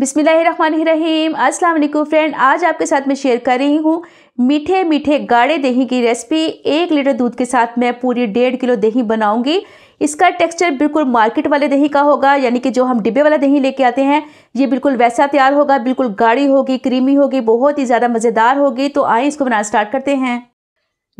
बिसमीम अस्सलाम वालेकुम फ्रेंड आज आपके साथ मैं शेयर कर रही हूँ मीठे मीठे गाढ़े दही की रेसिपी एक लीटर दूध के साथ मैं पूरी डेढ़ किलो दही बनाऊंगी इसका टेक्सचर बिल्कुल मार्केट वाले दही का होगा यानी कि जो हम डिब्बे वाला दही लेके आते हैं ये बिल्कुल वैसा तैयार होगा बिल्कुल गाढ़ी होगी क्रीमी होगी बहुत ही ज़्यादा मज़ेदार होगी तो आए इसको बनाना स्टार्ट करते हैं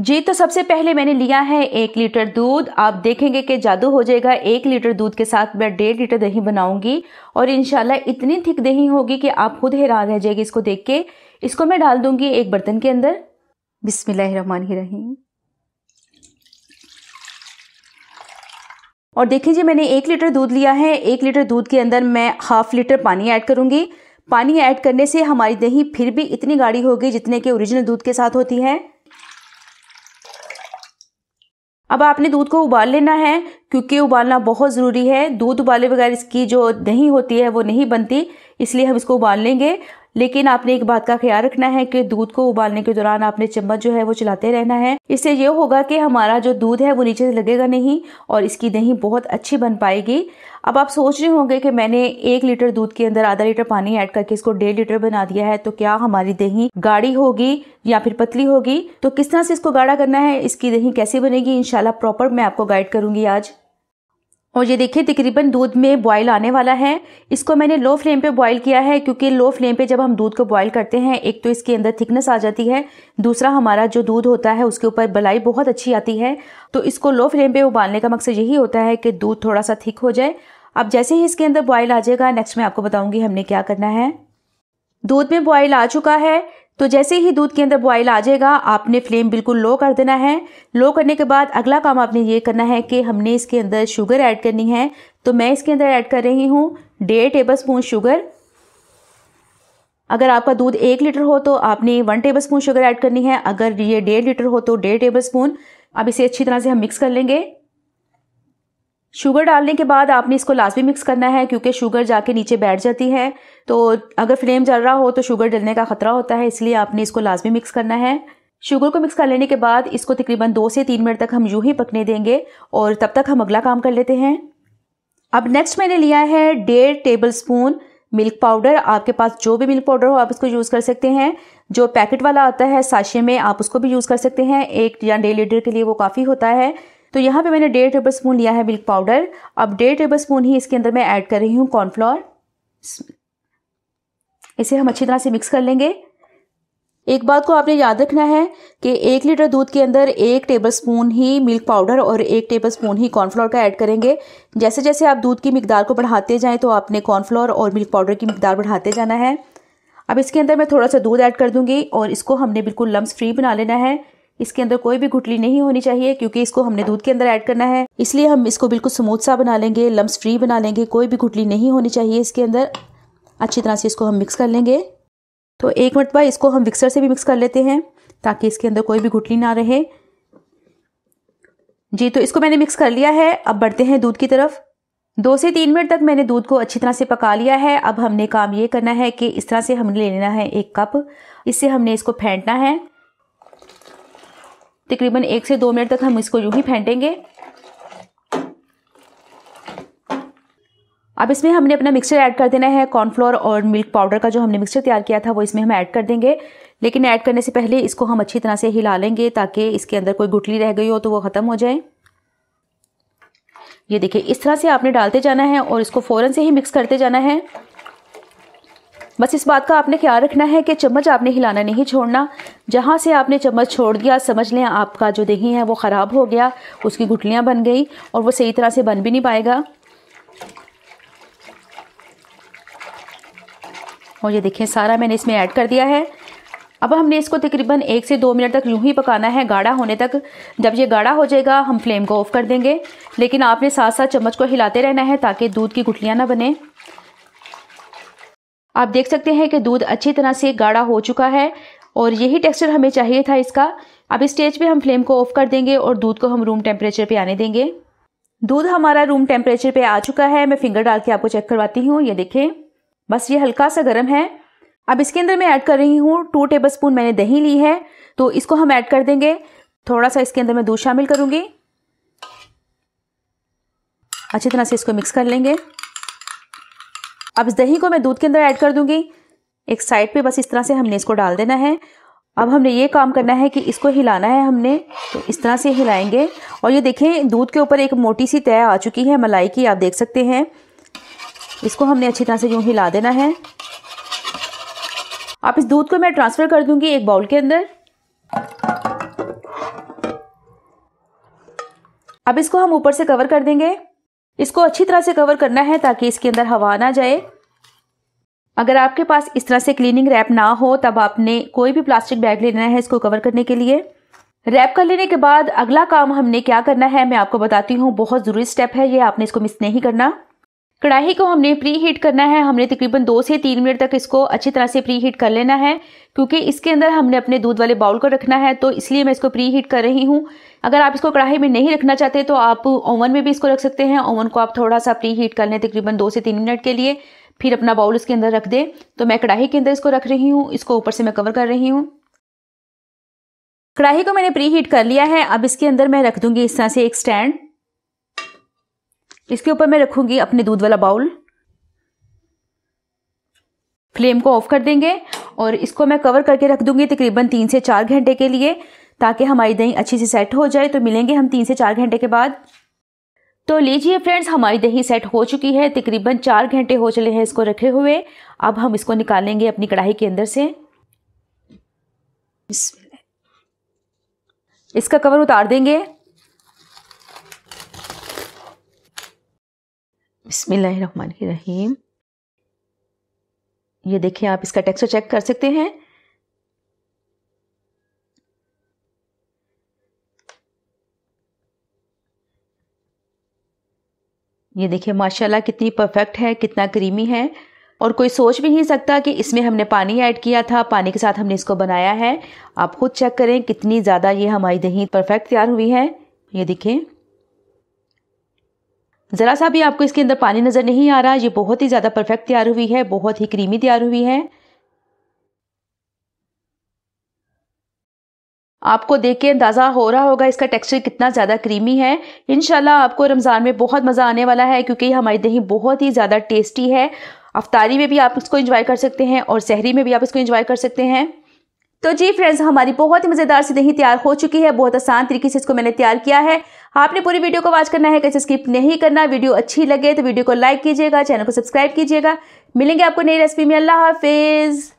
जी तो सबसे पहले मैंने लिया है एक लीटर दूध आप देखेंगे कि जादू हो जाएगा एक लीटर दूध के साथ मैं डेढ़ लीटर दही बनाऊंगी और इनशाला इतनी थिक दही होगी कि आप खुद हैरान रह जाएगी इसको देख के इसको मैं डाल दूंगी एक बर्तन के अंदर बिसमीम और देखिए जी मैंने एक लीटर दूध लिया है एक लीटर दूध के अंदर मैं हाफ लीटर पानी ऐड करूँगी पानी ऐड करने से हमारी दही फिर भी इतनी गाढ़ी होगी जितने के ओरिजिनल दूध के साथ होती है अब आपने दूध को उबाल लेना है क्योंकि उबालना बहुत ज़रूरी है दूध उबाले बगैर इसकी जो दही होती है वो नहीं बनती इसलिए हम इसको उबाल लेंगे लेकिन आपने एक बात का ख्याल रखना है कि दूध को उबालने के दौरान आपने चम्मच जो है वो चलाते रहना है इससे ये होगा कि हमारा जो दूध है वो नीचे से लगेगा नहीं और इसकी दही बहुत अच्छी बन पाएगी अब आप सोच रहे होंगे कि मैंने एक लीटर दूध के अंदर आधा लीटर पानी ऐड करके इसको डेढ़ लीटर बना दिया है तो क्या हमारी दही गाढ़ी होगी या फिर पतली होगी तो किस तरह से इसको गाढ़ा करना है इसकी दही कैसी बनेगी इनशाला प्रॉपर मैं आपको गाइड करूंगी आज और ये देखिए तकरीबन दूध में बॉयल आने वाला है इसको मैंने लो फ्लेम पे बॉयल किया है क्योंकि लो फ्लेम पे जब हम दूध को बॉयल करते हैं एक तो इसके अंदर थिकनेस आ जाती है दूसरा हमारा जो दूध होता है उसके ऊपर बलाई बहुत अच्छी आती है तो इसको लो फ्लेम पे उबालने का मकसद यही होता है कि दूध थोड़ा सा थिक हो जाए अब जैसे ही इसके अंदर बॉयल आ जाएगा नेक्स्ट मैं आपको बताऊँगी हमने क्या करना है दूध में बॉयल आ चुका है तो जैसे ही दूध के अंदर बॉयल आ जाएगा आपने फ्लेम बिल्कुल लो कर देना है लो करने के बाद अगला काम आपने ये करना है कि हमने इसके अंदर शुगर ऐड करनी है तो मैं इसके अंदर ऐड कर रही हूँ डेढ़ टेबल स्पून शुगर अगर आपका दूध एक लीटर हो तो आपने one tablespoon sugar add करनी है अगर ये डेढ़ लीटर हो तो डेढ़ टेबल स्पून अब इसे अच्छी तरह से हम मिक्स कर लेंगे शुगर डालने के बाद आपने इसको लाजमी मिक्स करना है क्योंकि शुगर जाके नीचे बैठ जाती है तो अगर फ्लेम जल रहा हो तो शुगर डलने का ख़तरा होता है इसलिए आपने इसको लाजमी मिक्स करना है शुगर को मिक्स कर लेने के बाद इसको तकरीबन दो से तीन मिनट तक हम यूँ ही पकने देंगे और तब तक हम अगला काम कर लेते हैं अब नेक्स्ट मैंने लिया है डेढ़ टेबल स्पून मिल्क पाउडर आपके पास जो भी मिल्क पाउडर हो आप इसको यूज़ कर सकते हैं जो पैकेट वाला आता है साशे में आप उसको भी यूज़ कर सकते हैं एक या डेढ़ लीटर के लिए वो काफ़ी होता है तो यहाँ पे मैंने डेढ़ टेबल स्पून लिया है मिल्क पाउडर अब डेढ़ टेबल स्पून ही इसके अंदर मैं ऐड कर रही हूँ कॉर्नफ्लोर इसे हम अच्छी तरह से मिक्स कर लेंगे एक बात को आपने याद रखना है कि एक लीटर दूध के अंदर एक टेबल स्पून ही मिल्क पाउडर और एक टेबल स्पून ही कॉर्नफ्लोर का ऐड करेंगे जैसे जैसे आप दूध की मकदार को बढ़ाते जाएं तो आपने कॉर्नफ्लोर और मिल्क पाउडर की मिकदार बढ़ाते जाना है अब इसके अंदर मैं थोड़ा सा दूध ऐड कर दूंगी और इसको हमने बिल्कुल लम्ब फ्री बना लेना है इसके अंदर कोई भी घुटली नहीं होनी चाहिए क्योंकि इसको हमने दूध के अंदर ऐड करना है इसलिए हम इसको बिल्कुल स्मूथ सा बना लेंगे लम्स फ्री बना लेंगे कोई भी घुटली नहीं होनी चाहिए इसके अंदर अच्छी तरह से इसको हम मिक्स कर लेंगे तो एक मरतबा इसको हम मिक्सर से भी मिक्स कर लेते हैं ताकि इसके अंदर कोई भी घुटली ना रहे जी तो इसको मैंने मिक्स कर लिया है अब बढ़ते हैं दूध की तरफ दो से तीन मिनट तक मैंने दूध को अच्छी तरह से पका लिया है अब हमने काम ये करना है कि इस तरह से हमने ले लेना है एक कप इससे हमने इसको फेंटना है तकरीबन एक से दो मिनट तक हम इसको यूं ही फेंटेंगे अब इसमें हमने अपना मिक्सचर ऐड कर देना है कॉर्नफ्लोर और मिल्क पाउडर का जो हमने मिक्सचर तैयार किया था वो इसमें हम ऐड कर देंगे लेकिन ऐड करने से पहले इसको हम अच्छी तरह से हिला लेंगे ताकि इसके अंदर कोई गुटली रह गई हो तो वो ख़त्म हो जाए ये देखिए इस तरह से आपने डालते जाना है और इसको फ़ौरन से ही मिक्स करते जाना है बस इस बात का आपने ख्याल रखना है कि चम्मच आपने हिलाना नहीं छोड़ना जहाँ से आपने चम्मच छोड़ दिया समझ लें आपका जो दही है वो ख़राब हो गया उसकी गुटलियाँ बन गई और वो सही तरह से बन भी नहीं पाएगा और ये देखें सारा मैंने इसमें ऐड कर दिया है अब हमने इसको तकरीबन एक से दो मिनट तक यूं ही पकाना है गाढ़ा होने तक जब ये गाढ़ा हो जाएगा हम फ्लेम को ऑफ़ कर देंगे लेकिन आपने साथ साथ चम्मच को हिलाते रहना है ताकि दूध की गुटलियाँ ना बने आप देख सकते हैं कि दूध अच्छी तरह से गाढ़ा हो चुका है और यही टेक्सचर हमें चाहिए था इसका अब इस स्टेज पे हम फ्लेम को ऑफ कर देंगे और दूध को हम रूम टेम्परेचर पे आने देंगे दूध हमारा रूम टेम्परेचर पे आ चुका है मैं फिंगर डाल के आपको चेक करवाती हूँ ये देखें बस ये हल्का सा गर्म है अब इसके अंदर मैं ऐड कर रही हूँ टू टेबल स्पून मैंने दही ली है तो इसको हम ऐड कर देंगे थोड़ा सा इसके अंदर मैं दूध शामिल करूँगी अच्छी तरह से इसको मिक्स कर लेंगे अब इस दही को मैं दूध के अंदर ऐड कर दूंगी एक साइड पे बस इस तरह से हमने इसको डाल देना है अब हमने ये काम करना है कि इसको हिलाना है हमने तो इस तरह से हिलाएंगे और ये देखें दूध के ऊपर एक मोटी सी तय आ चुकी है मलाई की आप देख सकते हैं इसको हमने अच्छी तरह से यूँ हिला देना है आप इस दूध को मैं ट्रांसफ़र कर दूंगी एक बाउल के अंदर अब इसको हम ऊपर से कवर कर देंगे इसको अच्छी तरह से कवर करना है ताकि इसके अंदर हवा ना जाए अगर आपके पास इस तरह से क्लीनिंग रैप ना हो तब आपने कोई भी प्लास्टिक बैग लेना है इसको कवर करने के लिए रैप कर लेने के बाद अगला काम हमने क्या करना है मैं आपको बताती हूँ बहुत ज़रूरी स्टेप है ये आपने इसको मिस नहीं करना कढ़ाई को हमने प्री हीट करना है हमने तकरीबन दो से तीन मिनट तक इसको अच्छी तरह से प्री हीट कर लेना है क्योंकि इसके अंदर हमने अपने दूध वाले बाउल को रखना है तो इसलिए मैं इसको प्री हीट कर रही हूँ अगर आप इसको कढ़ाई में नहीं रखना चाहते तो आप ओवन में भी इसको रख सकते हैं ओवन को आप थोड़ा सा प्री हीट कर लें तकरीबन दो से तीन मिनट के लिए फिर अपना बाउल इसके अंदर रख दें तो मैं कढ़ाई के अंदर इसको रख रही हूँ इसको ऊपर से मैं कवर कर रही हूँ कढ़ाई को मैंने प्री हीट कर लिया है अब इसके अंदर मैं रख दूंगी इस तरह से एक स्टैंड इसके ऊपर मैं रखूंगी अपने दूध वाला बाउल फ्लेम को ऑफ कर देंगे और इसको मैं कवर करके रख दूंगी तकरीबन तीन से चार घंटे के लिए ताकि हमारी दही अच्छी से सेट हो जाए तो मिलेंगे हम तीन से चार घंटे के बाद तो लीजिए फ्रेंड्स हमारी दही सेट हो चुकी है तकरीबन चार घंटे हो चले हैं इसको रखे हुए अब हम इसको निकालेंगे अपनी कढ़ाई के अंदर से इसका कवर उतार देंगे बिसमीम ये देखिए आप इसका टेक्सचर चेक कर सकते हैं ये देखिए माशाल्लाह कितनी परफेक्ट है कितना क्रीमी है और कोई सोच भी नहीं सकता कि इसमें हमने पानी ऐड किया था पानी के साथ हमने इसको बनाया है आप खुद चेक करें कितनी ज़्यादा ये हमारी दही परफेक्ट तैयार हुई है ये देखें ज़रा सा भी आपको इसके अंदर पानी नज़र नहीं आ रहा ये बहुत ही ज़्यादा परफेक्ट तैयार हुई है बहुत ही क्रीमी तैयार हुई है आपको देख के अंदाज़ा हो रहा होगा इसका टेक्सचर कितना ज़्यादा क्रीमी है इन आपको रमज़ान में बहुत मज़ा आने वाला है क्योंकि हमारी दही बहुत ही ज़्यादा टेस्टी है अफ्तारी में भी आप इसको इंजॉय कर सकते हैं और सहरी में भी आप इसको इंजॉय कर सकते हैं तो जी फ्रेंड्स हमारी बहुत ही मज़ेदार सी दही तैयार हो चुकी है बहुत आसान तरीके से इसको मैंने तैयार किया है आपने पूरी वीडियो को वॉच करना है कैसे स्किप नहीं करना वीडियो अच्छी लगे तो वीडियो को लाइक कीजिएगा चैनल को सब्सक्राइब कीजिएगा मिलेंगे आपको नई रेसिपी में अल्लाह हाफिज़